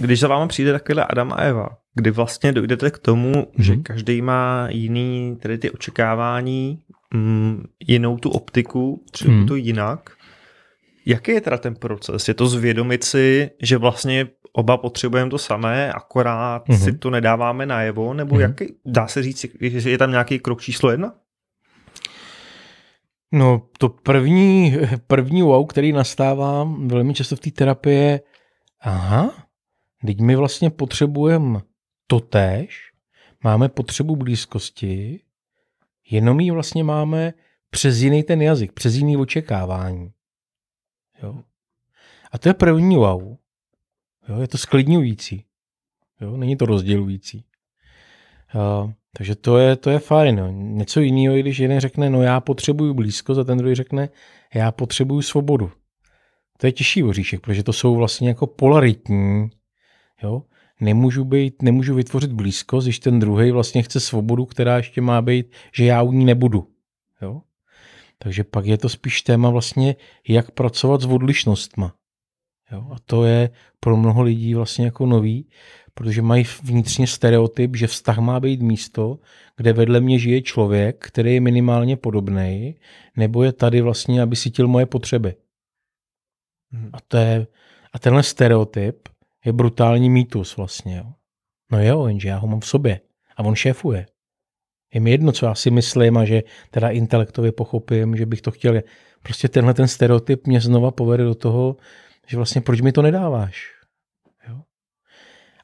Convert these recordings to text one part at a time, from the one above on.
Když za váma přijde takhle Adam a Eva, kdy vlastně dojdete k tomu, mm-hmm. že každý má jiný tedy ty očekávání, mm, jinou tu optiku, třeba mm. to jinak, jaký je teda ten proces? Je to zvědomit si, že vlastně oba potřebujeme to samé, akorát mm-hmm. si to nedáváme najevo, nebo mm-hmm. jaký, dá se říct, že je tam nějaký krok číslo jedna? No to první, první wow, který nastává velmi často v té terapii je, aha, Teď my vlastně potřebujeme tež, máme potřebu blízkosti, jenom ji vlastně máme přes jiný ten jazyk, přes jiný očekávání. Jo. A to je první wow. Jo, je to sklidňující. Jo, není to rozdělující. Uh, takže to je, to je fajn. Jo. No. Něco jiného, i když jeden řekne, no já potřebuju blízkost a ten druhý řekne, já potřebuju svobodu. To je těžší oříšek, protože to jsou vlastně jako polaritní Jo? Nemůžu, být, nemůžu vytvořit blízkost, když ten druhý vlastně chce svobodu, která ještě má být, že já u ní nebudu. Jo? Takže pak je to spíš téma vlastně, jak pracovat s odlišnostma. Jo? A to je pro mnoho lidí vlastně jako nový, protože mají vnitřně stereotyp, že vztah má být místo, kde vedle mě žije člověk, který je minimálně podobný, nebo je tady vlastně, aby sítil moje potřeby. Hmm. A, to je, a tenhle stereotyp je brutální mýtus vlastně. Jo. No jo, jenže já ho mám v sobě a on šéfuje. Je mi jedno, co já si myslím a že teda intelektově pochopím, že bych to chtěl. Prostě tenhle ten stereotyp mě znova povede do toho, že vlastně proč mi to nedáváš. Jo?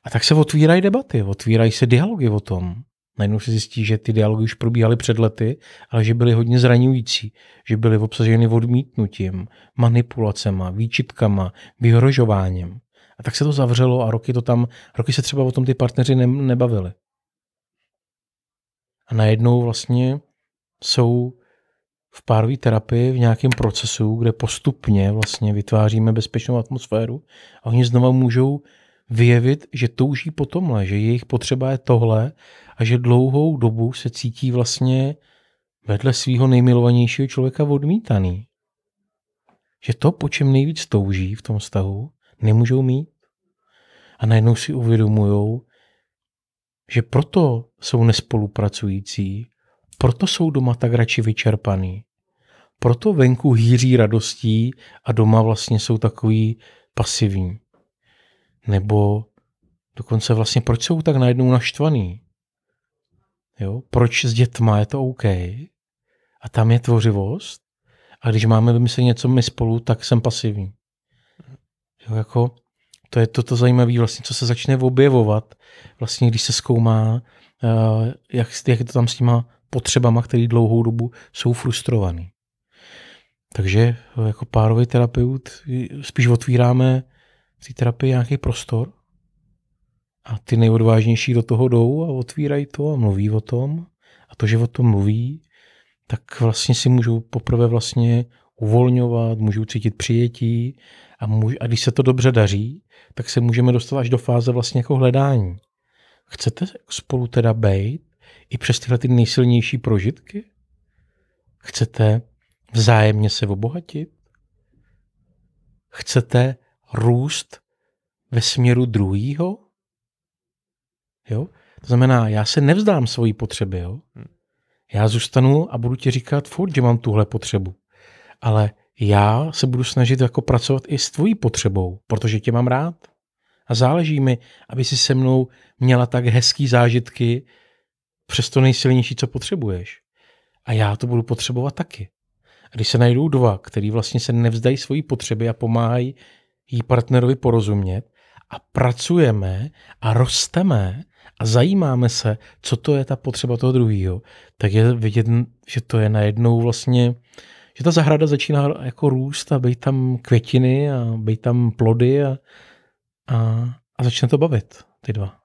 A tak se otvírají debaty, otvírají se dialogy o tom. Najednou se zjistí, že ty dialogy už probíhaly před lety, ale že byly hodně zraňující, že byly obsaženy odmítnutím, manipulacema, výčitkama, vyhrožováním. A tak se to zavřelo a roky to tam, roky se třeba o tom ty partneři ne, nebavili. A najednou vlastně jsou v párové terapii v nějakém procesu, kde postupně vlastně vytváříme bezpečnou atmosféru a oni znova můžou vyjevit, že touží po tomhle, že jejich potřeba je tohle a že dlouhou dobu se cítí vlastně vedle svého nejmilovanějšího člověka odmítaný. Že to, po čem nejvíc touží v tom vztahu, nemůžou mít a najednou si uvědomují, že proto jsou nespolupracující, proto jsou doma tak radši vyčerpaný, proto venku hýří radostí a doma vlastně jsou takový pasivní. Nebo dokonce vlastně proč jsou tak najednou naštvaný. Jo? Proč s dětma je to OK a tam je tvořivost a když máme vymyslet něco my spolu, tak jsem pasivní. Jo, jako to je toto zajímavé, vlastně, co se začne objevovat, vlastně, když se zkoumá, eh, jak, jak je to tam s těma potřebama, které dlouhou dobu jsou frustrovaný. Takže eh, jako párový terapeut spíš otvíráme v té terapii nějaký prostor a ty nejodvážnější do toho jdou a otvírají to a mluví o tom. A to, že o tom mluví, tak vlastně si můžou poprvé vlastně uvolňovat, můžu cítit přijetí a, můž, a když se to dobře daří, tak se můžeme dostat až do fáze vlastně jako hledání. Chcete spolu teda být i přes tyhle ty nejsilnější prožitky? Chcete vzájemně se obohatit? Chcete růst ve směru druhýho? Jo? To znamená, já se nevzdám svojí potřeby, jo? Hmm. Já zůstanu a budu ti říkat furt, že mám tuhle potřebu ale já se budu snažit jako pracovat i s tvojí potřebou, protože tě mám rád. A záleží mi, aby si se mnou měla tak hezký zážitky, přesto nejsilnější, co potřebuješ. A já to budu potřebovat taky. A když se najdou dva, který vlastně se nevzdají svojí potřeby a pomáhají jí partnerovi porozumět a pracujeme a rosteme a zajímáme se, co to je ta potřeba toho druhého, tak je vidět, že to je najednou vlastně že ta zahrada začíná jako růst a být tam květiny a být tam plody a, a, a začne to bavit, ty dva.